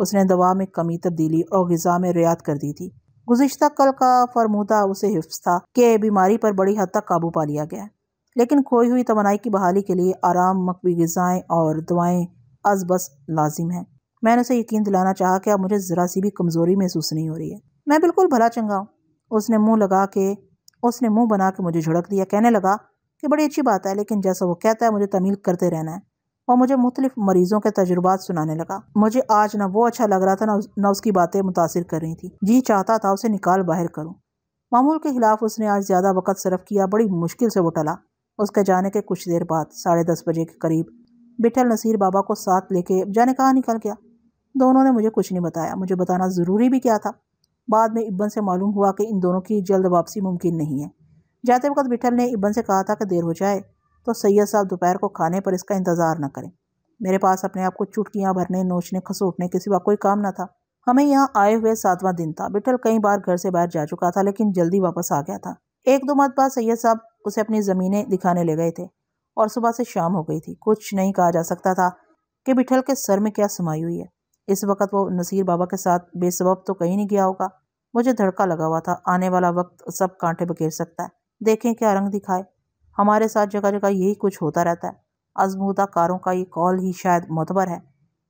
उसने दवा में कमी तब्दीली और गज़ा में रियात कर दी थी गुजशत कल का फरमूदा उसे हिफ्स था कि बीमारी पर बड़ी हद तक काबू पा लिया गया लेकिन खोई हुई तोनाई की बहाली के लिए आराम मकवी गज़ाएँ और दवाएँ अज बस लाजिम हैं मैंने उसे यकीन दिलाना चाहा कि अब मुझे ज़रा सी भी कमज़ोरी महसूस नहीं हो रही है मैं बिल्कुल भला चंगा हूँ उसने मुंह लगा के उसने मुंह बना के मुझे झड़क दिया कहने लगा कि बड़ी अच्छी बात है लेकिन जैसा वो कहता है मुझे तमील करते रहना है और मुझे मुख्तलिफ मरीज़ों के तजुर्बात सुनाने लगा मुझे आज ना वो अच्छा लग रहा था ना उसकी बातें मुतासर कर रही थी जी चाहता था उसे निकाल बाहर करूँ मामूल के खिलाफ उसने आज ज़्यादा वक्त सरफ किया बड़ी मुश्किल से वो टला उसके जाने के कुछ देर बाद साढ़े दस बजे के करीब बिठल नसीर बाबा को साथ लेके जाने कहाँ निकल गया दोनों ने मुझे कुछ नहीं बताया मुझे बताना ज़रूरी भी क्या था बाद में इब्बन से मालूम हुआ कि इन दोनों की जल्द वापसी मुमकिन नहीं है जाते वक्त बिठल ने इब्बन से कहा था कि देर हो जाए तो सैयद साहब दोपहर को खाने पर इसका इंतज़ार न करें मेरे पास अपने आप को चुटकियाँ भरने नोचने खसोटने के सिवा कोई काम न था हमें यहाँ आए हुए सातवां दिन था बिठल कई बार घर से बाहर जा चुका था लेकिन जल्दी वापस आ गया था एक दो मत बाद सैयद साहब उसे अपनी ज़मीनें दिखाने ले गए थे और सुबह से शाम हो गई थी कुछ नहीं कहा जा सकता था कि बिठल के सर में क्या समाई हुई है इस वक्त वो नसीर बाबा के साथ बेसबब तो कहीं नहीं गया होगा मुझे धड़का लगा हुआ था आने वाला वक्त सब कांटे बकेर सकता है देखें क्या रंग दिखाए हमारे साथ जगह जगह यही कुछ होता रहता है आजमूदा कारों का ये कॉल ही शायद मतबर है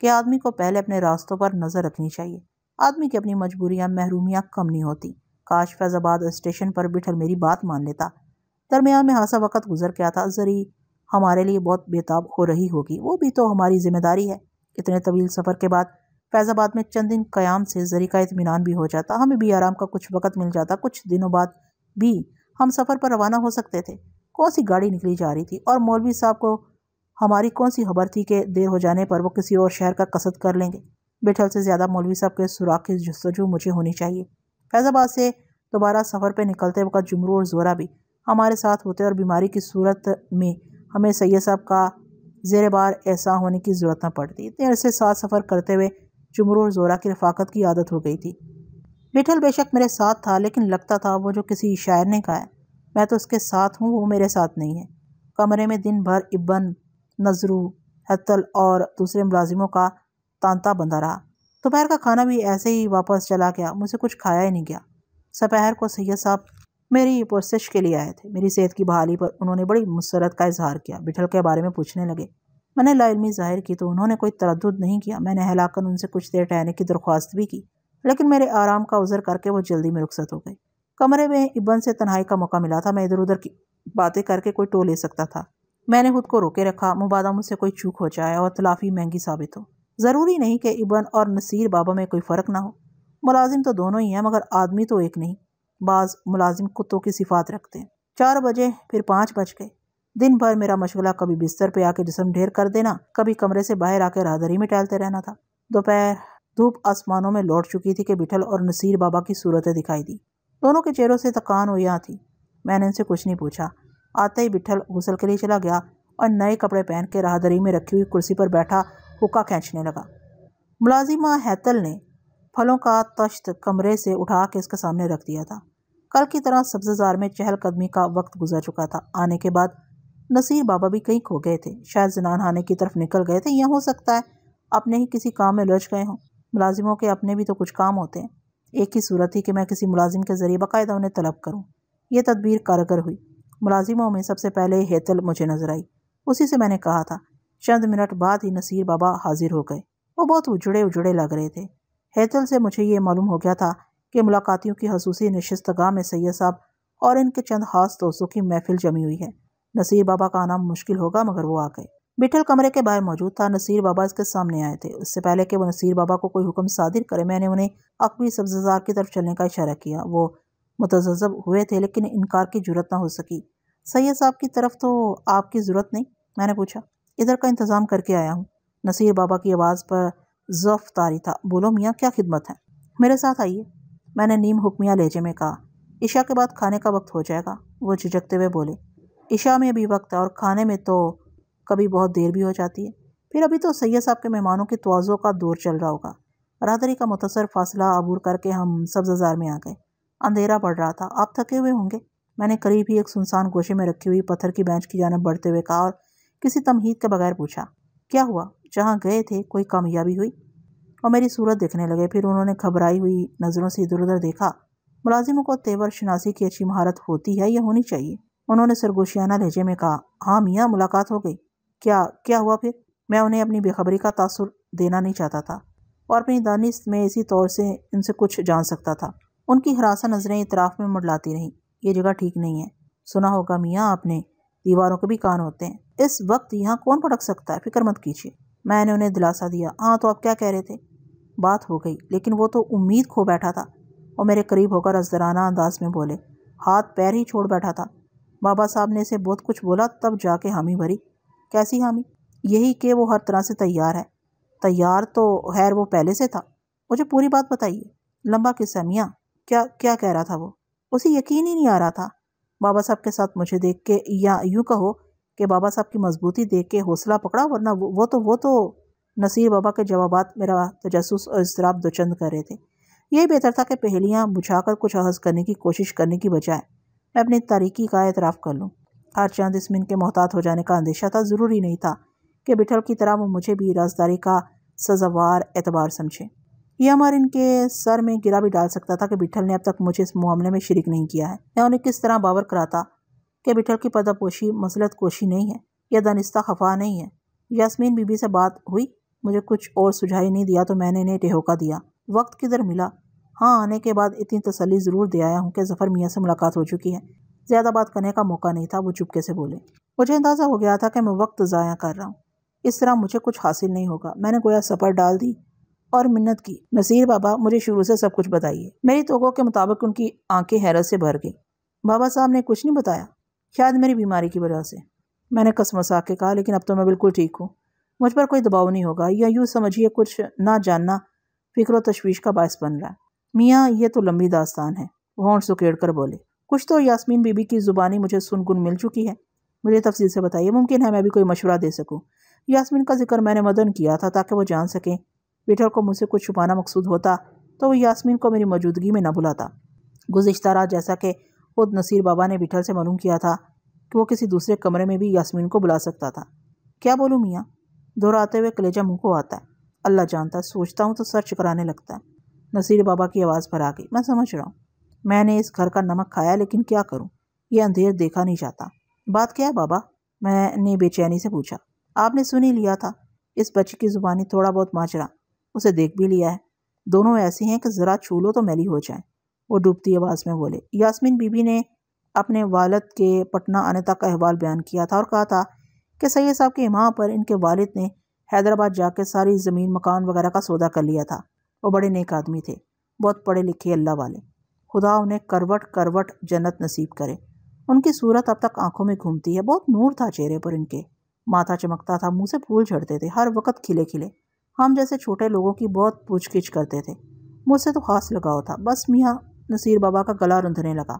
कि आदमी को पहले अपने रास्तों पर नज़र रखनी चाहिए आदमी की अपनी मजबूरियाँ महरूमियाँ कम नहीं होती काश फैज़ाबाद स्टेशन पर बिठल मेरी बात मान लेता दरमियान में हासा वक़्त गुजर गया था जरी हमारे लिए बहुत बेताब हो रही होगी वो भी तो हमारी जिम्मेदारी है इतने तवील सफ़र के बाद फैज़ाबाद में चंद दिन क़याम से जरी का इतमान भी हो जाता हमें भी आराम का कुछ वक़्त मिल जाता कुछ दिनों बाद भी हम सफ़र पर रवाना हो सकते थे कौन सी गाड़ी निकली जा रही थी और मौलवी साहब को हमारी कौन सी खबर थी कि देर हो जाने पर वो किसी और शहर का कसद कर लेंगे बिठल से ज़्यादा मौलवी साहब के सुराख की जस्तजू मुझे होनी चाहिए फैज़ाबाद से दोबारा सफ़र पर निकलते वक्त जुमरू और जोरा भी हमारे साथ होते और बीमारी की सूरत में हमें सैद साहब का जेर बार ऐसा होने की ज़रूरत न पड़ती इतने अरसे साथ सफ़र करते हुए जुमरू और जोरा की रफाकत की आदत हो गई थी बिठल बेशक मेरे साथ था लेकिन लगता था वो जो किसी शायर ने कहा है मैं तो उसके साथ हूँ वो मेरे साथ नहीं है कमरे में दिन भर इब्बन नजरू हतल और दूसरे मुलाजिमों का तांता बंधा रहा दोपहर का खाना भी ऐसे ही वापस चला गया मुझे कुछ खाया ही नहीं गया सपहर को सैयद साहब मेरी पुरसिश के लिए आए थे मेरी सेहत की बहाली पर उन्होंने बड़ी मुसरत का इजहार किया बिठल के बारे में पूछने लगे मैंने लाइलमी जाहिर की तो उन्होंने कोई तरद नहीं किया मैंने हिलाकर उनसे कुछ देर ठहरने की दरख्वास्त भी की लेकिन मेरे आराम का उज़र करके वो जल्दी में रुखसत हो गई कमरे में इबन से तनहाई का मौका मिला था मैं इधर उधर की बातें करके कोई टो ले सकता था मैंने खुद को रोके रखा मुबादा मुझसे कोई चूक हो जाए और तलाफी महंगी साबित हो ज़रूरी नहीं कि इबन और नसीर बाबा में कोई फ़र्क ना हो मुलाजिम तो दोनों ही हैं मगर आदमी तो एक नहीं बाज़ मुलाजिम कुत्तों की सिफात रखते हैं चार बजे फिर पाँच बज गए दिन भर मेरा मशगला कभी बिस्तर पे आके जिसम ढेर कर देना कभी कमरे से बाहर आके राहदरी में टहलते रहना था दोपहर धूप आसमानों में लौट चुकी थी कि बिठल और नसीर बाबा की सूरतें दिखाई दी दोनों के चेहरों से थकान हुई यहाँ थी मैंने इनसे कुछ नहीं पूछा आते ही बिठल गुसल के लिए चला गया और नए कपड़े पहन के राहदरी में रखी हुई कुर्सी पर बैठा हुक्का खींचने लगा मुलाजिमा हैतल ने फलों का तश्त कमरे से उठा के इसके सामने रख दिया था कल की तरह सब्जेजार में चहलकदमी का वक्त गुजर चुका था आने के बाद नसीर बाबा भी कहीं खो गए थे शायद जनानहाने की तरफ निकल गए थे यह हो सकता है अपने ही किसी काम में लुझ गए हों मुलाजिमों के अपने भी तो कुछ काम होते हैं एक ही सूरत थी कि मैं किसी मुलाजिम के ज़रिए बाकायदा उन्हें तलब करूँ यह तदबीर कारगर हुई मुलाजिमों में सबसे पहले हेतल मुझे नजर आई उसी से मैंने कहा था चंद मिनट बाद ही नसीर बाबा हाजिर हो गए वो बहुत उजड़े उजड़े लग रहे थे हेतल से मुझे ये मालूम हो गया था कि मुलाकातियों की खसूसी नशस्तगाह में सैद साहब और इनके चंद खास दोस्तों की महफिल जमी हुई है नसीर बाबा का आना मुश्किल होगा मगर वो आ गए बिठल कमरे के बाहर मौजूद था नसीर बाबा इसके सामने आए थे उससे पहले कि वो नसीर बाबा को कोई हुक्म सादिर करे मैंने उन्हें अकबी सब्जार की तरफ चलने का इशारा किया वो मुतजब हुए थे लेकिन इनकार की जरूरत ना हो सकी सैयद साहब की तरफ तो आपकी ज़रूरत नहीं मैंने पूछा इधर का इंतज़ाम करके आया हूँ नसीर बाबा की आवाज़ पर जफ तारी था बोलो मियाँ क्या खिदमत है मेरे साथ आइए मैंने नीम हुक्मिया लहजे में कहा ईशा के बाद खाने का वक्त हो जाएगा वो झिझकते हुए बोले ईशा में भी वक्त है और खाने में तो कभी बहुत देर भी हो जाती है फिर अभी तो सैयद साहब के मेहमानों के तोज़ों का दौर चल रहा होगा रादरी का मुतसर फासला अबूर करके हम सब्ज़ बाज़ार में आ गए अंधेरा पड़ रहा था आप थके हुए होंगे मैंने करीब ही एक सुनसान गोशे में रखी हुई पत्थर की बेंच की जानब बढ़ते हुए कहा और किसी तमहीद के बगैर पूछा क्या हुआ जहाँ गए थे कोई कामयाबी हुई और मेरी सूरत देखने लगे फिर उन्होंने घबराई हुई नज़रों से इधर उधर देखा मुलाजिमों को तेवर शनासी की अच्छी महारत होती है या होनी चाहिए उन्होंने सरगोशियाना लहजे में कहा हाँ मियाँ मुलाकात हो गई क्या क्या हुआ फिर मैं उन्हें अपनी बेखबरी का तासुर देना नहीं चाहता था और अपनी दानिश में इसी तौर से इनसे कुछ जान सकता था उनकी हरासा नज़रें इतराफ़ में मुड़लाती रहीं ये जगह ठीक नहीं है सुना होगा मियाँ आपने दीवारों के भी कान होते हैं इस वक्त यहाँ कौन भड़क सकता है फिक्र मत कीजिए मैंने उन्हें दिलासा दिया हाँ तो आप क्या कह रहे थे बात हो गई लेकिन वो तो उम्मीद खो बैठा था और मेरे करीब होकर अजदराना अंदाज में बोले हाथ पैर ही छोड़ बैठा था बाबा साहब ने इसे बहुत कुछ बोला तब जाके हामी भरी कैसी हामी यही कि वो हर तरह से तैयार है तैयार तो खैर वो पहले से था मुझे पूरी बात बताइए लंबा किस्सा मियाँ क्या क्या कह रहा था वो उसे यकीन ही नहीं आ रहा था बाबा साहब के साथ मुझे देख के या यूँ कहो कि बाबा साहब की मजबूती देख के हौसला पकड़ा वरना वो, वो तो वो तो नसीर बाबा के जवाब मेरा तजसस और इसराब दोचंद कर रहे थे यही बेहतर था कि पहेलियाँ बुझा कर कुछ अहज़ करने की कोशिश करने की बजाय मैं अपनी तारीखी का एतराफ़ कर लूँ हर चंद मिन के मोहतात हो जाने का अंदेशा था ज़रूरी नहीं था कि बिठल की तरह वो मुझे भी राजदारी का सजावार एतबार समझे यह अमर इनके सर में गिरा भी डाल सकता था कि बिठल ने अब तक मुझे इस मामले में शर्क नहीं किया है मैं उन्हें किस तरह बावर कराता कि बिठल की पदापोशी मसलत कोशी नहीं है या दानिस्ता खफा नहीं है यासमीन बीबी से बात हुई मुझे कुछ और सुझाई नहीं दिया तो मैंने इन्हें टेहोका दिया वक्त किधर मिला हाँ आने के बाद इतनी तसली ज़रूर दे आया हूँ कि जफ़र मियाँ से मुलाकात हो चुकी है ज़्यादा बात करने का मौका नहीं था वो चुपके से बोले मुझे अंदाज़ा हो गया था कि मैं वक्त ज़ाया कर रहा हूँ इस तरह मुझे कुछ हासिल नहीं होगा मैंने गोया सफ़र डाल दी और मिन्नत की नसीर बाबा मुझे शुरू से सब कुछ बताइए मेरी तोगों के मुताबिक उनकी आंखें हैरत से भर गई बाबा साहब ने कुछ नहीं बताया शायद मेरी बीमारी की वजह से मैंने कसमसा के कहा लेकिन अब तो मैं बिल्कुल ठीक हूँ मुझ पर कोई दबाव नहीं होगा या यूँ समझिए कुछ ना जानना फिक्र तशवीश का बायस बन रहा है मियाँ ये तो लंबी दास्तान है वह सुखेड़ कर बोले कुछ तो यास्मीन बीबी की ज़ुबानी मुझे सुनगुन मिल चुकी है मुझे तफसील से बताइए मुमकिन है मैं भी कोई मशवरा दे सकूँ यास्मीन का जिक्र मैंने मदन किया था ताकि वो जान सकें पीटर को मुझसे कुछ छुपाना मकसूद होता तो वो यास्मीन को मेरी मौजूदगी में न बुलाता गुजशत रात जैसा कि खुद नसीर बाबा ने बिठल से मालूम किया था कि वो किसी दूसरे कमरे में भी यास्मीन को बुला सकता था क्या बोलूँ मियाँ दोहराते हुए कलेजा मुँह को आता है अल्लाह जानता सोचता हूँ तो सर कराने लगता है नसीर बाबा की आवाज़ पर आ गई मैं समझ रहा हूँ मैंने इस घर का नमक खाया लेकिन क्या करूं? ये अंधेर देखा नहीं जाता बात क्या है बाबा मैंने बेचैनी से पूछा आपने सुन ही लिया था इस बच्चे की ज़ुबानी थोड़ा बहुत माजरा उसे देख भी लिया है दोनों ऐसे हैं कि ज़रा छू लो तो मैली हो जाए वो डूबती आवाज़ में बोले यासमिन बीबी ने अपने वालद के पटना आने तक का अहवाल बयान किया था और कहा था कि सैद साहब के इमाम पर इनके वालद ने हैदराबाद कर सारी ज़मीन मकान वगैरह का सौदा कर लिया था वो बड़े नेक आदमी थे बहुत पढ़े लिखे अल्लाह वाले खुदा उन्हें करवट करवट जन्नत नसीब करे उनकी सूरत अब तक आंखों में घूमती है बहुत नूर था चेहरे पर इनके माथा चमकता था मुंह से फूल झड़ते थे हर वक्त खिले खिले हम जैसे छोटे लोगों की बहुत पूछ करते थे मुझसे तो खास लगाव था बस मियाँ नसीर बाबा का गला रुंधने लगा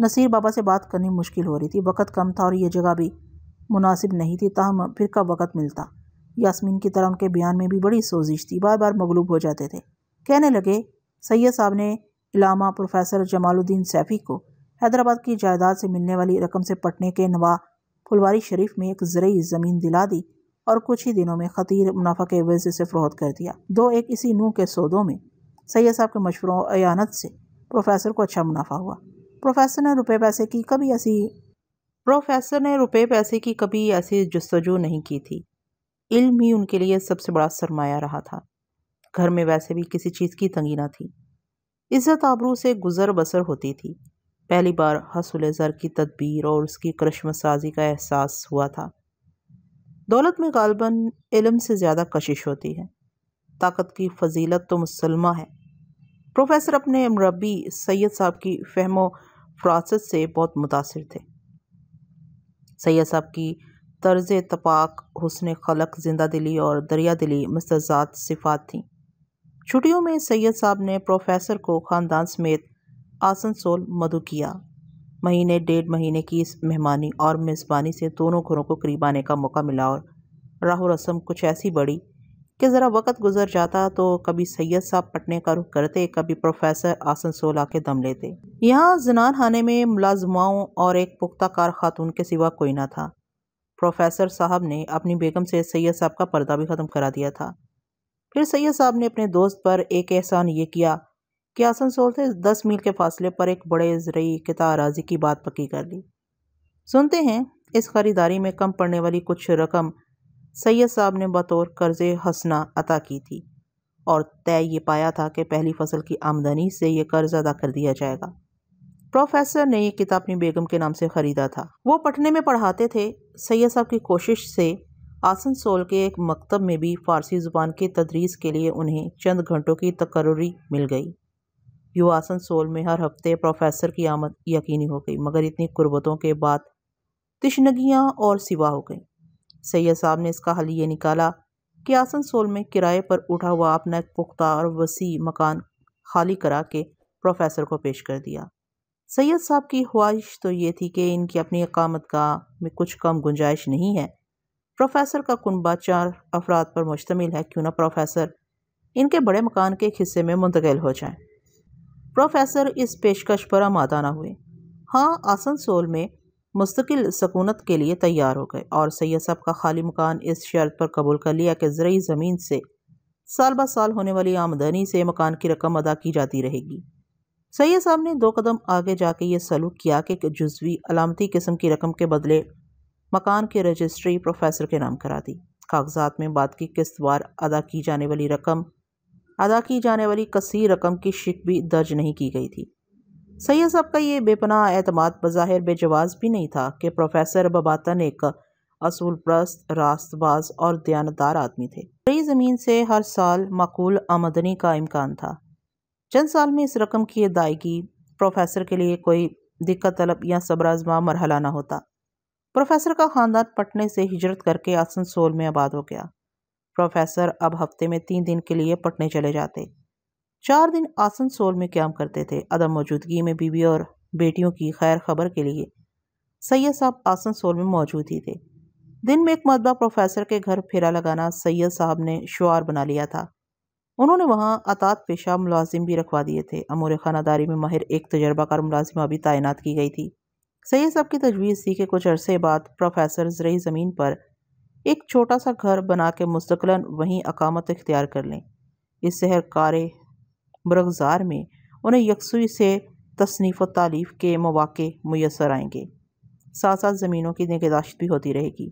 नसीर बाबा से बात करनी मुश्किल हो रही थी वक़्त कम था और यह जगह भी मुनासिब नहीं थी ताहम फिर कब वक़्त मिलता यासमीन की तरह उनके बयान में भी बड़ी सोजिश थी बार बार मगलूब हो जाते थे कहने लगे सैयद साहब ने इलामा प्रोफेसर जमालुद्दीन सैफ़ी को हैदराबाद की जायदाद से मिलने वाली रकम से पटने के नवा फुलवारी शरीफ में एक जरिए ज़मीन दिला दी और कुछ ही दिनों में ख़तीर मुनाफा के वजह से फरोहत कर दिया दो एक इसी नू के सौदों में सैयद साहब के मशवरों और अयानत से प्रोफेसर को अच्छा मुनाफा हुआ प्रोफेसर ने रुपये पैसे की कभी ऐसी प्रोफेसर ने रुपये पैसे की कभी ऐसी जस्तजू नहीं की थी इल्म ही उनके लिए सबसे बड़ा सरमाया रहा था घर में वैसे भी किसी चीज़ की तंगी ना थी इज़्ज़त आबरू से गुज़र बसर होती थी पहली बार हसुल ज़र की तदबीर और उसकी करश्म साजी का एहसास हुआ था दौलत में गालबन इलम से ज़्यादा कशिश होती है ताकत की फजीलत तो मुसलमा है प्रोफेसर अपने मरबी सैयद साहब की फहमो फ्रासत से बहुत मुतासर थे सैयद साहब की तर्ज तपाक हुसन खलक जिंदा दिली और दरिया दिली मस्तजात सिफात थीं छुट्टियों में सैयद साहब ने प्रोफेसर को ख़ानदान समेत आसनसोल मधु किया महीने डेढ़ महीने की इस मेहमानी और मेज़बानी से दोनों घरों को करीब आने का मौका मिला और राहुल रस्म कुछ ऐसी बढ़ी कि ज़रा वक़्त गुजर जाता तो कभी सैयद साहब पटने का रुख करते कभी प्रोफेसर आसनसोल आके दम लेते यहाँ जनान खाने में मुलाजमाओं और एक पुख्ताकार खातून के सिवा कोई ना था प्रोफेसर साहब ने अपनी बेगम से सैयद साहब का पर्दा भी ख़त्म करा दिया था फिर सैयद साहब ने अपने दोस्त पर एक एहसान ये किया कि आसनसोल से दस मील के फासले पर एक बड़े जरिए किता अराजी की बात पक्की कर ली सुनते हैं इस खरीदारी में कम पड़ने वाली कुछ रकम सैयद साहब ने बतौर कर्ज़ हंसना अता की थी और तय ये पाया था कि पहली फसल की आमदनी से ये कर्ज़ अदा कर दिया जाएगा प्रोफेसर ने यह किताब अपनी बेगम के नाम से ख़रीदा था वो पटने में पढ़ाते थे सैयद साहब की कोशिश से आसनसोल के एक मकतब में भी फ़ारसी ज़ुबान के तदरीस के लिए उन्हें चंद घंटों की तकर्री मिल गई यू आसनसोल में हर हफ्ते प्रोफेसर की आमद यकीनी हो गई मगर इतनी कुर्बतों के बाद तशनगियाँ और सिवा हो गई सैयद साहब ने इसका हल ये निकाला कि आसनसोल में किराए पर उठा हुआ अपना एक पुख्ता और वसी मकान खाली करा के प्रोफेसर को पेश कर दिया सैयद साहब की ख्वाहिश तो ये थी कि इनकी अपनी अकामत का में कुछ कम गुंजाइश नहीं है प्रोफेसर का कुनबा चार अफराद पर मुश्तमिल है क्यों ना प्रोफेसर इनके बड़े मकान के एक हिस्से में मुंतकिल हो जाएं। प्रोफेसर इस पेशकश पर आमादा ना हुए हाँ आसनसोल में मुस्तकिल सकूनत के लिए तैयार हो गए और सैयद साहब का खाली मकान इस शर्त पर कबूल कर लिया कि ज़रूरी ज़मीन से साल ब साल होने वाली आमदनी से मकान की रकम अदा की जाती रहेगी सैयद साहब ने दो कदम आगे जाके ये सलूक किया कि जजवी अलामती किस्म की रकम के बदले मकान की रजिस्ट्री प्रोफेसर के नाम करा दी कागजात में बाद की किस्त बार अदा की जाने वाली रकम अदा की जाने वाली कसी रकम की शिक भी दर्ज नहीं की गई थी सैयद साहब का ये बेपनाह अतमाद बज़ाहिर बेजवाज भी नहीं था कि प्रोफेसर बबातन एक असूल प्रस्त रास्तबाज और दयानतदार आदमी थे कई ज़मीन से हर साल मक़ूल आमदनी का इम्कान था चंद साल में इस रकम की अदायगी प्रोफेसर के लिए कोई दिक्कत तलब या सबराजमा मरहला ना होता प्रोफेसर का ख़ानदान पटने से हिजरत करके आसनसोल में आबाद हो गया प्रोफेसर अब हफ्ते में तीन दिन के लिए पटने चले जाते चार दिन आसनसोल में क्याम करते थे अदम मौजूदगी में बीवी और बेटियों की खैर खबर के लिए सैयद साहब आसनसोल में मौजूद ही थे दिन में एक मरतबा प्रोफेसर के घर फेरा लगाना सैयद साहब ने शुआर बना लिया था उन्होंने वहाँ अतात पेशा मुलाजिम भी रखवा दिए थे अमूर खानादारी में माहिर एक तजर्बाकार मुलाजिमा भी तैनात की गई थी सैद साहब की तजवीज़ थी कि कुछ अरसे बाद प्रोफेसर जरिए ज़मीन पर एक छोटा सा घर बना के मुस्तकलन वहीं अकामत इख्तियार कर लें इस शहर कार बरगज़ार में उन्हें यकसुई से तसनीफ़ व तालीफ़ के मौाक़े मैसर आएंगे साथ साथ ज़मीनों की निगहदाश्त भी होती रहेगी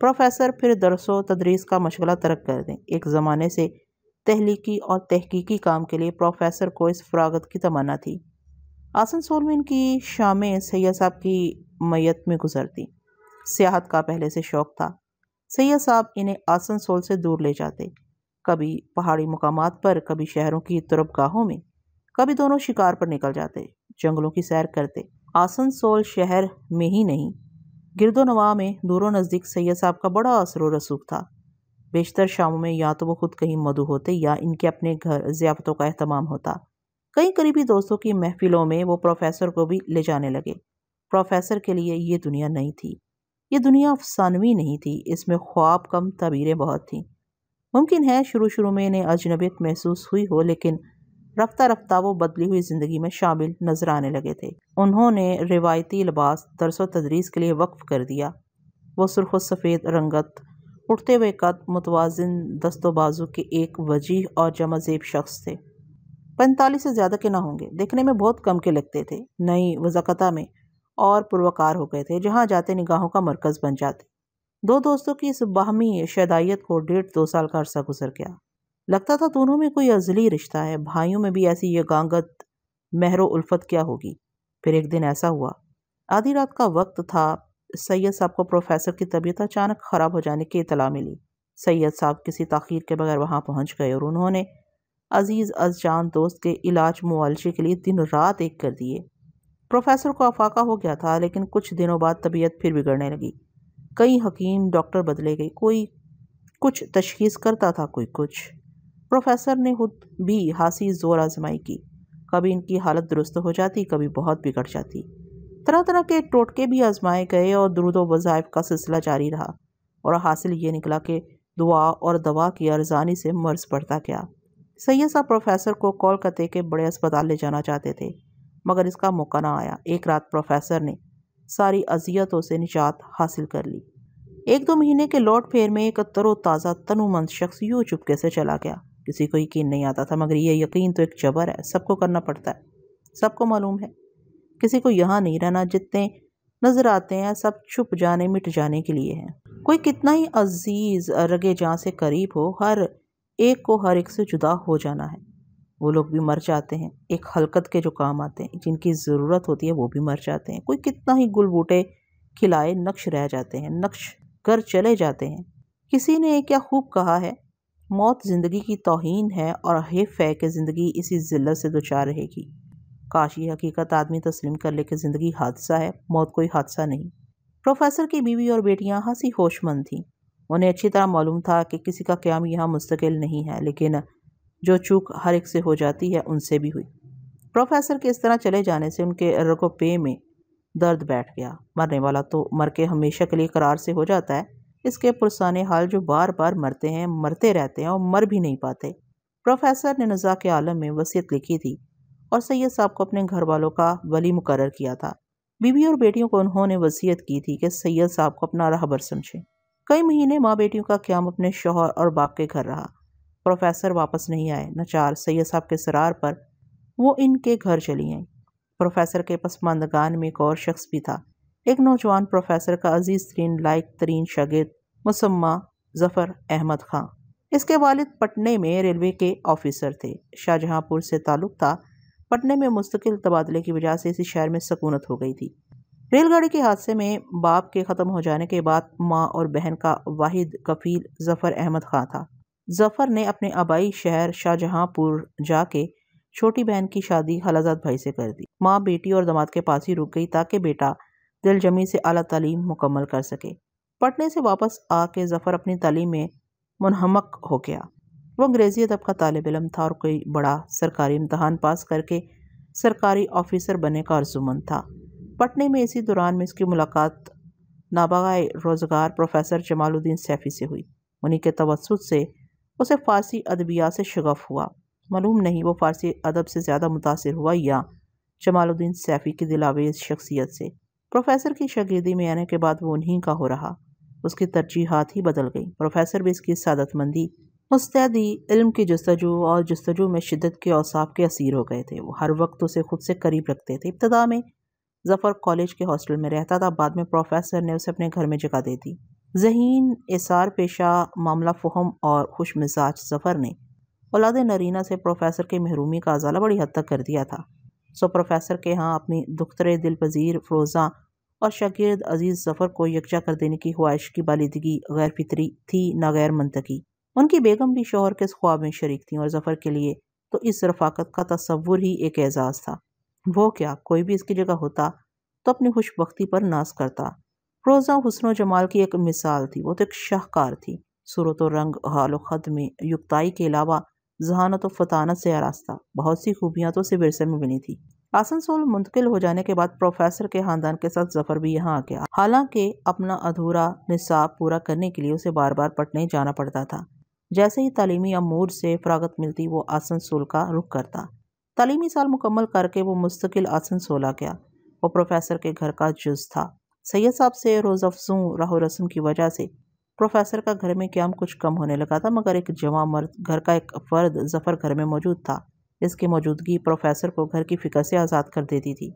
प्रोफेसर फिर दरसो तदरीस का मशगला तरक् कर दें एक ज़माने से तहलीकी और तहकीकी काम के लिए प्रोफेसर को इस फरागत की तमन्ना थी आसनसोल में इनकी शामें सैया साहब की मैत में गुजरती सियाहत का पहले से शौक़ था सैया साहब इन्हें आसनसोल से दूर ले जाते कभी पहाड़ी मकाम पर कभी शहरों की तुरप गाहों में कभी दोनों शिकार पर निकल जाते जंगलों की सैर करते आसनसोल शहर में ही नहीं गिरदोनवा में दूरों नज़दीक सैया साहब का बड़ा असर व रसूख था बेशतर शामों में या तो वो खुद कहीं मधु होते या इनके अपने घर ज़ियाफ़तों का अहतमाम होता कई करीबी दोस्तों की महफिलों में वो प्रोफेसर को भी ले जाने लगे प्रोफेसर के लिए ये दुनिया नहीं थी ये दुनिया अफसानवी नहीं थी इसमें ख्वाब कम तबीरें बहुत थीं मुमकिन है शुरू शुरू में इन्हें अजनबियत महसूस हुई हो लेकिन रफ्ता रफ्ता वो बदली हुई ज़िंदगी में शामिल नजर आने लगे थे उन्होंने रिवायती लिबास दरस व तदरीस के लिए वक्फ कर दिया वह सुरख सफ़ेद रंगत उठते हुए कद मुतवाजन दस्तोबाजू के एक वजीह और जमाजेब शख्स थे पैंतालीस से ज़्यादा के ना होंगे देखने में बहुत कम के लगते थे नई वजाकता में और पुरवकार हो गए थे जहाँ जाते निगाहों का मरकज़ बन जाते दो दोस्तों की इस बाहमी शदाइत को डेढ़ दो साल का अरसा गुजर गया लगता था दोनों में कोई अजली रिश्ता है भाइयों में भी ऐसी ये गांगत महरो उल्फत क्या होगी फिर एक दिन ऐसा हुआ आधी रात का वक्त था सैयद साहब को प्रोफेसर की तबीयत अचानक ख़राब हो जाने की इतला मिली सैयद साहब किसी तखीर के बगैर वहाँ पहुँच गए और उन्होंने अजीज़ अजान दोस्त के इलाज मुआलजे के लिए दिन रात एक कर दिए प्रोफेसर को अफाका हो गया था लेकिन कुछ दिनों बाद तबीयत फिर बिगड़ने लगी कई हकीम डॉक्टर बदले गए कोई कुछ तशखीस करता था कोई कुछ प्रोफेसर ने खुद भी हासी जोर आजमाई की कभी इनकी हालत दुरुस्त हो जाती कभी बहुत बिगड़ जाती तरह तरह के टोटके भी आजमाए गए और दुरुदो वज़ाइफ का सिलसिला जारी रहा और हासिल ये निकला कि दुआ और दवा की अरजानी से मर्ज पड़ता गया सैयद साहब प्रोफेसर को कॉल करते के बड़े अस्पताल ले जाना चाहते थे मगर इसका मौका ना आया एक रात प्रोफेसर ने सारी अजियतों से निजात हासिल कर ली एक दो महीने के लौट फेर में एक तरोताज़ा तनुमंद शख्स यूँ चुपके से चला गया किसी को यकीन नहीं आता था मगर ये यकीन तो एक जबर है सबको करना पड़ता है सबको मालूम है किसी को यहाँ नहीं रहना जितने नज़र आते हैं सब छुप जाने मिट जाने के लिए हैं कोई कितना ही अजीज़ रगे जहाँ से करीब हो हर एक को हर एक से जुदा हो जाना है वो लोग भी मर जाते हैं एक हलकत के जो काम आते हैं जिनकी ज़रूरत होती है वो भी मर जाते हैं कोई कितना ही गुल बूटे खिलाए नक्श रह जाते हैं नक्श कर चले जाते हैं किसी ने क्या खूब कहा है मौत ज़िंदगी की तोहन है और हिफ है कि ज़िंदगी इसी ज़िल्लत से दोचार रहेगी काश ये हकीकत आदमी तस्लीम कर ले कि ज़िंदगी हादसा है मौत कोई हादसा नहीं प्रोफेसर की बीवी और बेटियाँ हंसी होशमंद थीं उन्हें अच्छी तरह मालूम था कि किसी का क्याम यहाँ मुस्तकिल नहीं है लेकिन जो चूक हर एक से हो जाती है उनसे भी हुई प्रोफेसर के इस तरह चले जाने से उनके पे में दर्द बैठ गया मरने वाला तो मर के हमेशा के लिए करार से हो जाता है इसके पुरसाने हाल जो बार बार मरते हैं मरते रहते हैं और मर भी नहीं पाते प्रोफेसर ने नज़ा के आलम में वसीयत लिखी थी और सैयद साहब को अपने घर वालों का वली मुकर किया था बीवी और बेटियों को उन्होंने वसीयत की थी कि सैयद साहब को अपना राहबर समझें कई महीने माँ बेटियों का क्याम अपने शोहर और बाप के घर रहा प्रोफेसर वापस नहीं आए नचार सैयद साहब के सरार पर वो इनके घर चली आई प्रोफेसर के पसमानदगान में एक और शख्स भी था एक नौजवान प्रोफेसर का अजीज़ तरीन लायक तरीन शगिद मुसम्मा जफ़र अहमद खां इसके वालिद पटने में रेलवे के ऑफिसर थे शाहजहांपुर से ताल्लुक़ था पटने में मुस्तकिल तबादले की वजह से इसी शहर में सकूनत हो गई थी रेलगाड़ी के हादसे में बाप के ख़त्म हो जाने के बाद माँ और बहन का वाहिद कफील ज़फ़र अहमद खां था ज़फ़र ने अपने आबाई शहर शाहजहाँपुर जाके छोटी बहन की शादी खलाजाद भाई से कर दी माँ बेटी और दामाद के पास ही रुक गई ताकि बेटा दिलजमी से अली तलीम मुकम्मल कर सके पटने से वापस आके ज़फ़र अपनी तालीम में मनहमक हो गया वह अंग्रेज़ी अदब का तालब इलम था और कोई बड़ा सरकारी इम्तहान पास करके सरकारी ऑफिसर बनने का अर्जुमंद था पटने में इसी दौरान में इसकी मुलाकात नाबागा रोज़गार प्रोफेसर जमालुद्दीन सैफ़ी से हुई उन्हीं के तवसत से उसे फ़ारसी अदबिया से शगफ़ हुआ मालूम नहीं वो फ़ारसी अदब से ज़्यादा मुतासर हुआ या जमालुद्दीन सैफ़ी की दिलावेज शख्सियत से प्रोफेसर की शगीदी में आने के बाद वो उन्हीं का हो रहा उसकी तरजीहत ही बदल गई प्रोफेसर भी इसकी सदतमंदी मुस्तैदी इल्म की जस्तजू और जस्तजू में शिदत के औसाफ के असीर हो गए थे वो हर वक्त उसे खुद से करीब रखते थे इब्तदा में जफ़र कॉलेज के हॉस्टल में रहता था बाद में प्रोफेसर ने उसे अपने घर में जगह दे दी जहीन एसार पेशा मामला फहम और खुश मिजाज जफ़र ने औलाद नरीना से प्रोफेसर के महरूमी का अजाला बड़ी हद तक कर दिया था सो प्रोफेसर के यहाँ अपनी दुख्तर दिलपजीर फ़रोज़ा और शगिरद अजीज़ जफ़र को यकजा कर देने की ख्वाहिश की बालिदगी गैर फितरी थी ना गैर मनतकी उनकी बेगम भी शोहर के इस ख्वाब में शरीक थी और जफ़र के लिए तो इस रफाकत का तस्वुर ही एक एजाज़ था वो क्या कोई भी इसकी जगह होता तो अपनी खुशबख्ती पर नाज करता रोज़ा हुसन जमाल की एक मिसाल थी वो तो एक शाहकार थी सूरत और रंग हाल ख़त में युक्ताई के अलावा जहानत व फतानत से आरास्ता बहुत सी खूबियाँ तो उसे विरसे में मिली थी आसनसोल मुंतकिल हो जाने के बाद प्रोफेसर के ख़ानदान के साथ जफ़र भी यहाँ आ गया हालांकि अपना अधूरा निसाब पूरा करने के लिए उसे बार बार पटने जाना पड़ता था जैसे ही तालीमी अमूर से फरागत मिलती वो आसनसोल का रुख करता तलीमी साल मुकम्मल करके वो मुस्तकिल आसन सोला गया वो प्रोफेसर के घर का जुज था सैयद साहब से रोज़ अफजू राहुल रस्म की वजह से प्रोफेसर का घर में क्याम कुछ कम होने लगा था मगर एक जवा मर्द घर का एक फ़र्द जफ़र घर में मौजूद था इसकी मौजूदगी प्रोफेसर को घर की फ़िक्र से आज़ाद कर देती थी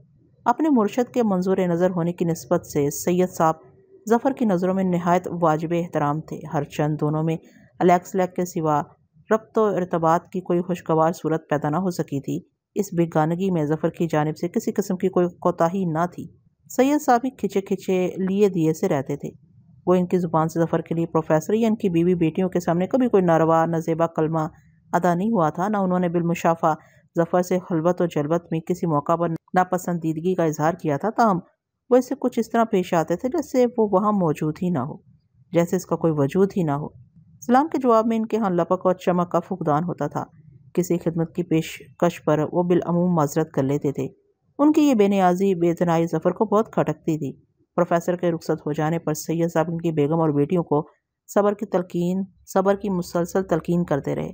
अपने मुर्शद के मंजूर नज़र होने की नस्बत से सैयद साहब जफ़र की नज़रों में नहायत वाजब एहतराम थे हर चंद दोनों में अलैक्सलैक के सिवा रब्त व इरतबात की कोई खुशगवार सूरत पैदा ना हो सकी थी इस बेगानगी में जफ़र की जानब से किसी किस्म की कोई कोताही ना थी सैयद साबिक खिंचे खिंचे लिए दिए से रहते थे वो इनकी ज़ुबान से जफ़र के लिए प्रोफेसर या इनकी बीवी बेटियों के सामने कभी कोई नरवा नजेबा कलमा अदा नहीं हुआ था ना उन्होंने बिलमुशाफा जफ़र से हलबत और जलबत में किसी मौका पर नापसंदीदगी का इजहार किया था तहम वो इसे कुछ इस तरह पेश आते थे जैसे वो वहाँ मौजूद ही ना हो जैसे इसका कोई वजूद ही ना हो सलाम के जवाब में इनके यहाँ लपक और चमक का फुकदान होता था किसी खिदमत की पेशकश पर वो बिलूम माजरत कर लेते थे उनकी ये बेनियाजी बेतनाई सफ़र को बहुत खटकती थी प्रोफेसर के रुखसत हो जाने पर सैयद साहब इनकी बेगम और बेटियों को सबर की तलकिन सबर की मुसलसल तलकिन करते रहे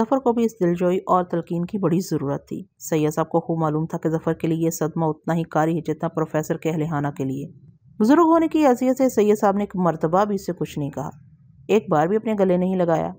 जफ़र को भी इस दिलजोई और तलकिन की बड़ी ज़रूरत थी सैयद साहब को खूब मालूम था कि जफ़र के लिए यह सदमा उतना ही कारी है जितना प्रोफेसर के अहलहाना के लिए बुज़ुर्ग होने की अजियत से सैयद साहब ने एक मरतबा भी इससे कुछ नहीं कहा एक बार भी अपने गले नहीं लगाया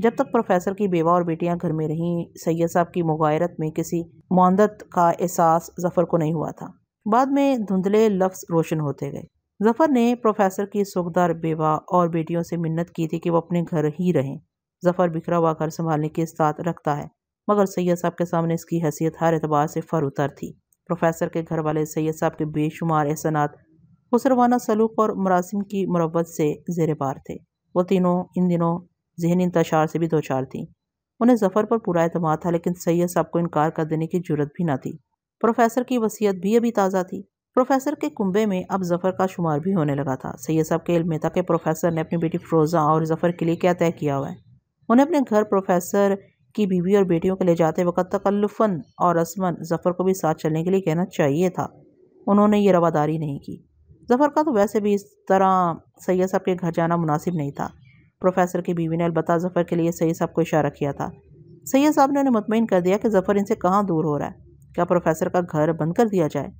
जब तक प्रोफेसर की बेवा और बेटियां घर में रहीं सैयद साहब की मुगायरत में किसी मंदत का एहसास जफ़र को नहीं हुआ था बाद में धुंधले लफ्स रोशन होते गए जफ़र ने प्रोफेसर की सुखदार बेवा और बेटियों से मिन्नत की थी कि वो अपने घर ही रहें जफ़र बिखरा हुआ घर संभालने की साथ रखता है मगर सैयद साहब के सामने इसकी हैसियत हर एतबार से फर उतर थी प्रोफेसर के घर वाले सैयद साहब के बेशुमार एहसनात खुसरवाना सलूक और मरासिम की मरवत से जेर पार थे वो तीनों इन दिनों जहनी इंतशार से भी दो चार थीं उन्हें जफ़र पर पूरा अतमाद था लेकिन सैयद साहब को इनकार कर देने की जरूरत भी ना थी प्रोफेसर की वसीयत भी अभी ताज़ा थी प्रोफेसर के कुंबे में अब जफ़र का शुमार भी होने लगा था सैयद साहब के इल्म था कि प्रोफेसर ने अपनी बेटी फ़्रोज़ा और जफ़र के लिए क्या तय किया हुआ है उन्हें अपने घर प्रोफेसर की बीवी और बेटियों के ले जाते वक्त तकल्लुफ़न और रस्मन जफ़र को भी साथ चलने के लिए कहना चाहिए था उन्होंने ये रवादारी नहीं की जफ़र का तो वैसे भी इस तरह सैयद साहब के घर जाना मुनासिब नहीं था प्रोफेसर की बीवी ने अलबत्ता जफ़र के लिए सैयद साहब को इशारा किया था सैयद साहब ने उन्हें मुतमिन कर दिया कि जफ़र इनसे कहाँ दूर हो रहा है क्या प्रोफेसर का घर बंद कर दिया जाए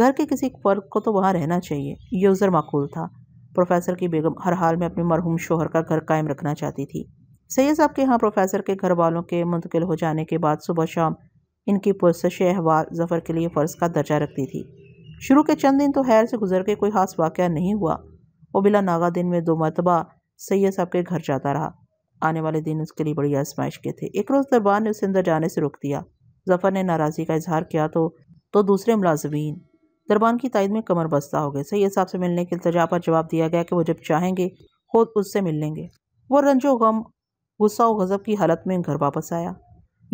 घर के किसी फर्क को तो वहाँ रहना चाहिए ये उज़र माकूल था प्रोफेसर की बेगम हर हाल में अपने मरहूम शोहर का घर कायम रखना चाहती थी सैयद साहब के यहाँ प्रोफेसर के घर वालों के मुंतकिल हो जाने के बाद सुबह शाम इनकी पुरसश अहवाल जफ़र के लिए फ़र्ज़ का दर्जा रखती थी शुरू के चंद दिन तो हैर से गुजर के कोई खास वाक़ नहीं हुआ वो बिला नागा दिन में दो मरतबा सैयद साहब के घर जाता रहा आने वाले दिन उसके लिए बड़ी आजमाइश के थे एक रोज़ दरबार ने उसे अंदर जाने से रोक दिया जफ़र ने नाराज़गी का इजहार किया तो तो दूसरे मुलाजमीन दरबान की तायद में कमर बस्ता हो गए सैयद साहब से मिलने के इल्तजा पर जवाब दिया गया कि वो जब चाहेंगे खुद उससे मिल लेंगे वो रंजो गम गुस्सा व गज़ब की हालत में घर वापस आया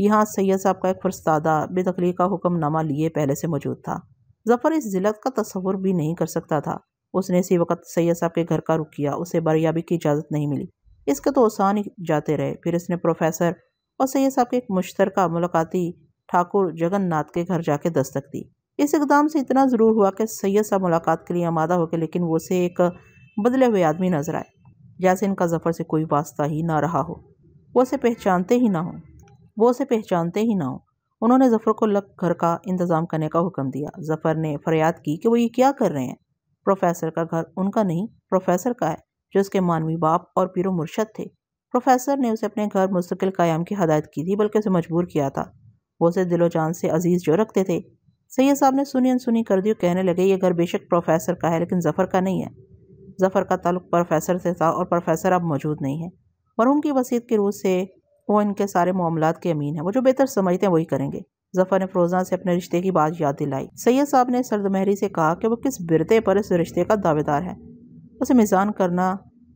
यहाँ सैयद साहब का एक फरस्तादा बेतकली का हुक्मनामा लिए पहले से मौजूद था जफ़र इस जिलत का तस्वुर भी नहीं कर सकता था उसने इसी वक्त सैयद साहब के घर का रुख किया उसे बारियाबी की इजाज़त नहीं मिली इसके तो आसान जाते रहे फिर इसने प्रोफेसर और सैयद साहब के एक मुश्तर मुलाकाती ठाकुर जगन्नाथ के घर जाके दस्तक दी इस इकदाम से इतना ज़रूर हुआ कि सैयद साहब मुलाकात के लिए आमादा होकर लेकिन वो उसे एक बदले हुए आदमी नजर आए जैसे इनका ज़फ़र से कोई वास्ता ही ना रहा हो वो उसे पहचानते ही ना हो वो उसे पहचानते ही ना हो उन्होंने जफ़र को लग घर का इंतज़ाम करने का हुक्म दिया जफ़र ने फरियाद की कि वो ये क्या कर रहे हैं प्रोफेसर का घर उनका नहीं प्रोफेसर का है जो उसके मानवी बाप और पिरो मुर्शद थे प्रोफेसर ने उसे अपने घर मुस्तकिल क़्याम की हदायत की थी बल्कि उसे मजबूर किया था वो उसे दिलो जान से अजीज़ जो रखते थे सैयद साहब ने सुनी अनसुनी कर दी कहने लगे ये घर बेशक प्रोफेसर का है लेकिन जफ़र का नहीं है जफ़र का ताल्लुक प्रोफेसर से था और प्रोफेसर अब मौजूद नहीं है मरहूम की वसीत के रूह से वो इनके सारे मामला के अमीन हैं वो जो बेहतर समझते हैं वही करेंगे जफ़र ने फ़रोज़ा से अपने रिश्ते की बात याद दिलाई सैयद साहब ने सरदमहरी से कहा कि वो किस बिरते पर इस रिश्ते का दावेदार है उसे मिज़ान करना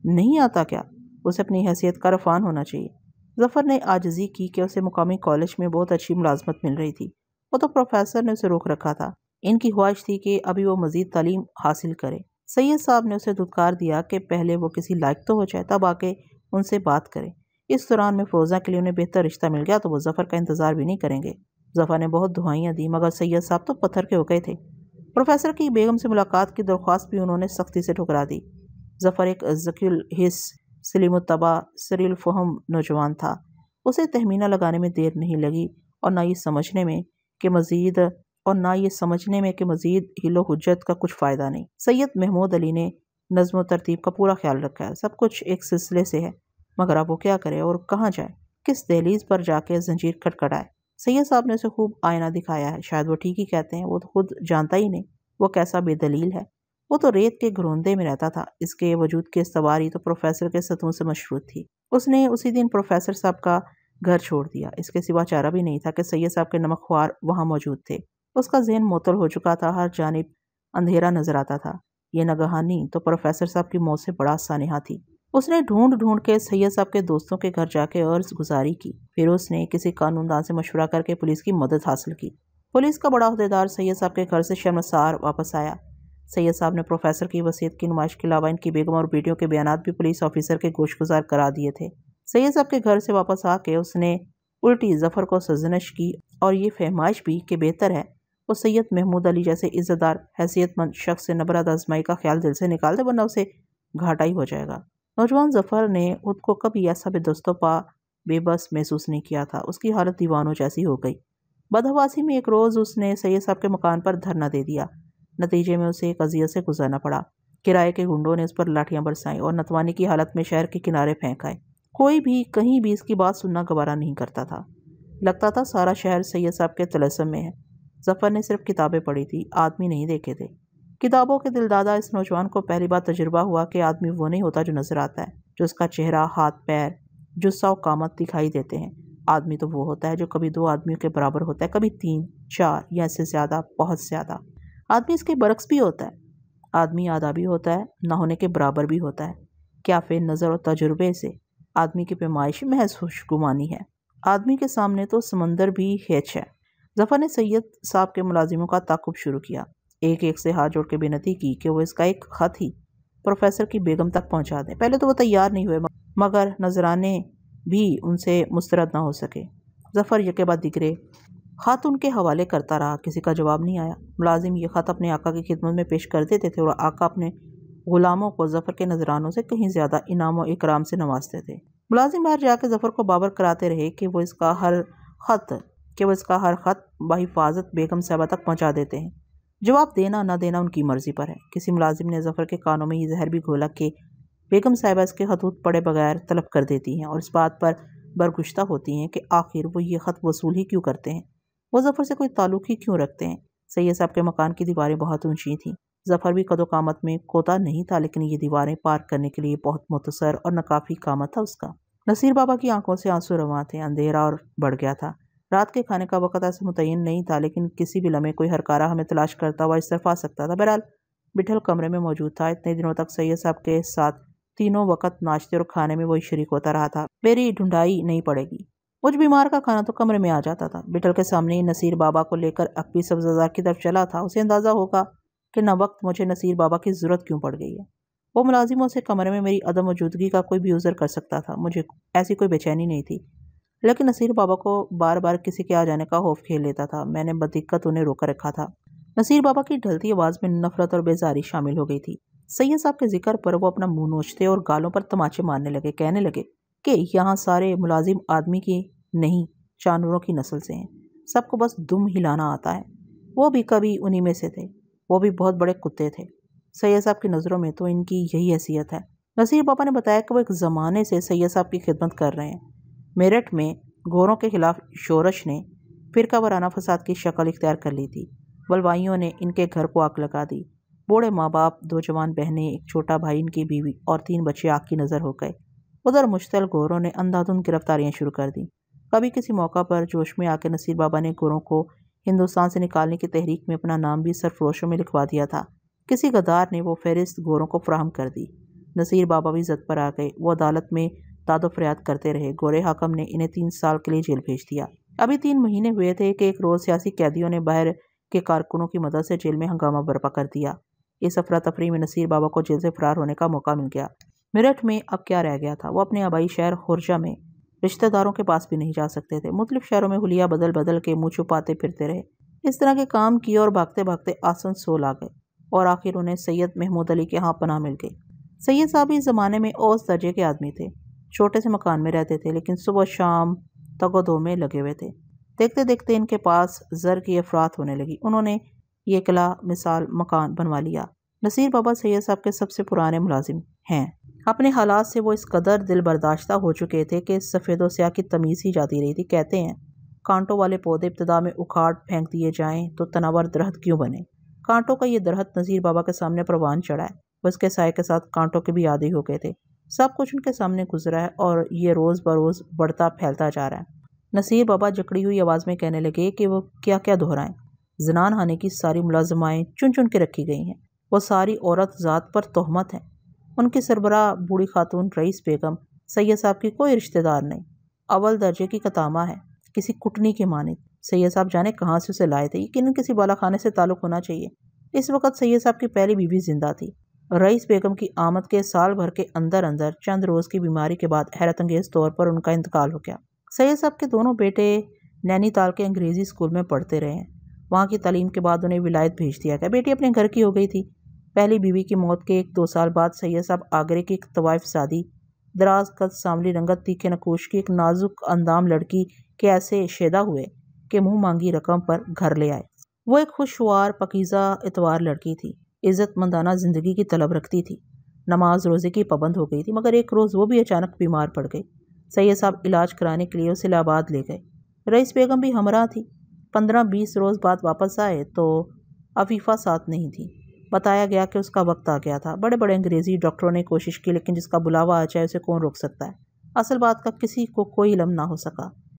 नहीं आता क्या उसे अपनी हैसियत का रफान होना चाहिए जफ़र ने आजजी की कि उसे मुकामी कॉलेज में बहुत अच्छी मुलाजमत मिल रही थी वो तो प्रोफेसर ने उसे रोक रखा था इनकी ख्वाहिश थी कि अभी वो मज़ीद तालीम हासिल करे सैयद साहब ने उसे दुदकार दिया कि पहले वो किसी लायक तो हो जाए तब आके उनसे बात करें इस दौरान में फिरोज़ा के लिए उन्हें बेहतर रिश्ता मिल गया तो वो जफ़र का इंतज़ार भी नहीं करेंगे जफ़र ने बहुत दुआइयाँ दी मगर सैयद साहब तो पत्थर के हो गए थे प्रोफेसर की बेगम से मुलाकात की दरख्वास्त भी उन्होंने सख्ती से ठुकरा दी जफ़र एक जकील हिस सरील फहम नौजवान था उसे तहमीना लगाने में देर नहीं लगी और ना ये समझने में कि मज़ीद और ना ये समझने में कि मज़ीद हिलो हजत का कुछ फ़ायदा नहीं सैयद महमूद अली ने नज़म तरतीब का पूरा ख्याल रखा है सब कुछ एक सिलसिले से है मगर अब वो क्या करे और कहाँ जाए किस दहलीज पर जाके जंजीर खटखटाए सैयद साहब ने उसे खूब आईना दिखाया है शायद वो ठीक ही कहते हैं वो तो खुद जानता ही नहीं वो कैसा बेदलील है वो तो रेत के घरोंदे में रहता था इसके वजूद की सवारी तो प्रोफेसर के सतहों से मशरूत थी उसने उसी दिन प्रोफेसर साहब का घर छोड़ दिया इसके सिवा चारा भी नहीं था कि सैयद साहब के नमक ख्वार वहाँ मौजूद थे उसका जहन मोतल हो चुका था हर जानब अंधेरा नजर आता था ये नगहानी तो प्रोफेसर साहब की मौत से बड़ा सानहा थी उसने ढूंढ ढूंढ के सैयद साहब के दोस्तों के घर जाके अर्ज गुजारी की फिर उसने किसी कानूनदान से मशवरा करके पुलिस की मदद हासिल की पुलिस का बड़ा अहदेदार सैयद साहब के घर से शर्मसार वापस आया सैयद साहब ने प्रोफेसर की वसीयत की नुमाइश के अलावा इनकी बेगम और बेटियों के बयान भी पुलिस ऑफिसर के गोश गुजार करा दिए थे सैयद साहब के घर से वापस आके उसने उल्टी जफ़र को सजनश की और ये फहमाइश भी कि बेहतर है वो सैयद महमूद अली जैसे इज्जतदार हैसियतमंद शख्स से नबरद आजमाई का ख्याल दिल से निकाल दे वरना उसे घाटा ही हो जाएगा नौजवान जफर ने खुद को कभी ऐसा बेदस्तों पा बेबस महसूस नहीं किया था उसकी हालत दीवानों जैसी हो गई बदहवासी में एक रोज़ उसने सैयद साहब के मकान पर धरना दे दिया नतीजे में उसे एक अजियत से गुजरना पड़ा किराए के गुंडों ने उस पर लाठियां बरसाई और नतवानी की हालत में शहर के किनारे फेंक आए कोई भी कहीं भी इसकी बात सुनना गवारा नहीं करता था लगता था सारा शहर सैयद साहब के तलसम में है जफर ने सिर्फ किताबें पढ़ी थी आदमी नहीं देखे थे किताबों के दिलदादा इस नौजवान को पहली बार तजुर्बा हुआ कि आदमी वो नहीं होता जो नज़र आता है जो उसका चेहरा हाथ पैर जुस्सा और कामत दिखाई देते हैं आदमी तो वो होता है जो कभी दो आदमियों के बराबर होता है कभी तीन चार या इससे ज़्यादा बहुत ज़्यादा आदमी इसके बरक्स भी होता है आदमी आधा भी होता है ना होने के बराबर भी होता है क्या फिर नज़र और तजुर्बे से आदमी की पैमाइश महज खुशगुमानी है आदमी के सामने तो समंदर भी हैच है जफ़र ने सैयद साहब के मुलाजिमों का ताकुब शुरू किया एक एक से हाथ जोड़ के बेनती की कि वो इसका एक खत ही प्रोफेसर की बेगम तक पहुंचा दें पहले तो वो तैयार नहीं हुए मगर नजराने भी उनसे मुस्तरद ना हो सके जफ़र यकेबा दिगरे ख़त उनके हवाले करता रहा किसी का जवाब नहीं आया मुलाजिम ये ख़त अपने आका की खिदमत में पेश कर देते थे और आका अपने ग़ुलामों को जफ़र के नजरानों से कहीं ज़्यादा इनाम और इकराम से नवाजते थे मुलाजिम बाहर जाकर जफ़र को बाबर कराते रहे कि वो इसका हर ख़त कि वो इसका हर ख़त बहिफाजत बेगम साहबा तक पहुँचा देते हैं जवाब देना ना देना उनकी मर्ज़ी पर है किसी मुलाजिम ने जफ़र के कानों में ही जहर भी घोला के बेगम साहिबा इसके खतूत पड़े बगैर तलब कर देती हैं और इस बात पर बरगुश्ता होती हैं कि आखिर वो ये ख़त वसूल ही क्यों करते हैं वो जफ़र से कोई ताल्लुक़ ही क्यों रखते हैं सैयद साहब के मकान की दीवारें बहुत ऊंची थीं जफ़र भी कदोकामत में कोता नहीं था लेकिन ये दीवारें पार करने के लिए बहुत मुतसर और नाकाफ़ी कामत था उसका नसीर बाबा की आंखों से आंसू रवा थे अंधेरा और बढ़ गया था रात के खाने का वक्त ऐसे मुतयन नहीं था लेकिन किसी भी लम्हे कोई हरकारा हमें तलाश करता हुआ इस तरफ आ सकता था बहरहाल बिठल कमरे में मौजूद था इतने दिनों तक सैयद साहब के साथ तीनों वक्त नाश्ते और खाने में वही शरीक होता रहा था मेरी ढूंढाई नहीं पड़ेगी मुझ बीमार का खाना तो कमरे में आ जाता था बिठल के सामने ही नसीर बाबा को लेकर अकबी सब्जादार की तरफ चला था उसे अंदाज़ा होगा कि न वक्त मुझे नसीर बाबा की ज़रूरत क्यों पड़ गई है वो मुलाजिमों से कमरे में मेरी अदम मौजूदगी का कोई भी उज़र कर सकता था मुझे ऐसी कोई बेचैनी नहीं थी लेकिन नसीर बाबा को बार बार किसी के आ जाने का खौफ खेल लेता था मैंने बदिक्कत उन्हें रोकर रखा था नसीर बाबा की ढलती आवाज़ में नफरत और बेजारी शामिल हो गई थी सैयद साहब के जिक्र पर वो अपना मुंह नोचते और गालों पर तमाचे मारने लगे कहने लगे कि यहाँ सारे मुलाजिम आदमी की नहीं जानवरों की नस्ल से हैं सबको बस दुम हिलाना आता है वो भी कभी उन्हीं में से थे वो भी बहुत बड़े कुत्ते थे सैयद साहब की नज़रों में तो इनकी यही हैसियत है नसीर बाबा ने बताया कि वो एक ज़माने से सैयद साहब की खिदमत कर रहे हैं मेरठ में गोरों के खिलाफ शोरश ने फिरका वराना फसाद की शक्ल इख्तियार कर ली थी बलवाइयों ने इनके घर को आग लगा दी बूढ़े माँ बाप दो जवान बहनें एक छोटा भाई इनकी बीवी और तीन बच्चे आग की नज़र हो गए उधर मुश्तल गोरों ने अंधाधुन गिरफ्तारियाँ शुरू कर दी कभी किसी मौका पर जोश में आकर नसीर बाबा ने गोरों को हिंदुस्तान से निकालने की तहरीक में अपना नाम भी सरफरोशों में लिखवा दिया था किसी गदार ने वो फहरिस्त गोरों को फ्राहम कर दी नसीर बाबा भी जद पर आ गए वो अदालत में दादो फरियाद करते रहे गोरे हाकम ने इन्हें तीन साल के लिए जेल भेज दिया अभी तीन महीने हुए थे कि एक रोज़ सियासी कैदियों ने बाहर के कारकुनों की मदद से जेल में हंगामा बर्पा कर दिया इस अफरा तफरी में नसीर बाबा को जेल से फरार होने का मौका मिल गया मेरठ में अब क्या रह गया था वो अपने आबाई शहर खुर्जा में रिश्तेदारों के पास भी नहीं जा सकते थे मुख्तलिफ शहरों में हुलिया बदल बदल के मुँह छुपाते फिरते रहे इस तरह के काम किए और भागते भागते आसन सोल आ गए और आखिर उन्हें सैयद महमूद अली के यहाँ पनाह मिल गई सैयद साहब इस ज़माने में औस दर्जे के आदमी थे छोटे से मकान में रहते थे लेकिन सुबह शाम तगोदो में लगे हुए थे देखते देखते इनके पास ज़र की अफरात होने लगी उन्होंने ये किला मिसाल मकान बनवा लिया नसीर बाबा सैयद साहब के सबसे पुराने मुलाजिम हैं अपने हालात से वो इस कदर दिल बर्दाश्त हो चुके थे कि सफ़ेद स्याह की तमीज़ ही जाती रही थी कहते हैं कांटों वाले पौधे इब्तदा में उखाड़ फेंक दिए जाएं तो तनावर दरहत क्यों बने कांटों का ये दरहत नज़ीर बाबा के सामने परवान चढ़ा है इसके साय के साथ कांटों के भी आदि हो गए थे सब कुछ उनके सामने गुजरा है और ये रोज़ बरोज़ बढ़ता फैलता जा रहा है नसीर बाबा जकड़ी हुई आवाज़ में कहने लगे कि वो क्या क्या दोहराएं जनान हानि की सारी मुलाजमाएँ चुन चुन के रखी गई हैं वो सारी औरत ज़ात पर तहमत हैं उनकी सरबरा बूढ़ी खातून रईस बेगम सैयद साहब की कोई रिश्तेदार नहीं अव्वल दर्जे की कतामा है किसी कुटनी के माने सैयद साहब जाने कहाँ से उसे लाए थे यकीन किसी बाला खाने से ताल्लुक़ होना चाहिए इस वक्त सैयद साहब की पहली बीवी जिंदा थी रईस बेगम की आमद के साल भर के अंदर अंदर चंद रोज़ की बीमारी के बाद हैरत तौर पर उनका इंतकाल हो गया सैद साहब के दोनों बेटे नैनीताल के अंग्रेज़ी स्कूल में पढ़ते रहे वहाँ की तलीम के बाद उन्हें विलायत भेज दिया गया बेटी अपने घर की हो गई थी पहली बीवी की मौत के एक दो साल बाद सैयद साहब आगरे की एक तवायफ सादी दराज कद सामली रंगत तीखे नकोश की एक नाजुक अंदाम लड़की के ऐसे शेदा हुए कि मुँह मांगी रकम पर घर ले आए वो एक खुशवार पकीज़ा इतवार लड़की थी इज़्ज़तमंदाना ज़िंदगी की तलब रखती थी नमाज रोज़े की पाबंद हो गई थी मगर एक रोज़ वो भी अचानक बीमार पड़ गई सैयद साहब इलाज कराने के लिए उसे इलाहाबाद ले गए रईस बेगम भी हमरा थी पंद्रह बीस रोज़ बाद वापस आए तो अफीफ़ा साथ नहीं थी बताया गया कि उसका वक्त आ गया था बड़े बड़े अंग्रेज़ी डॉक्टरों ने कोशिश की लेकिन जिसका बुलावा आ जाए उसे कौन रोक सकता है असल बात का किसी को कोई इलम ना हो सका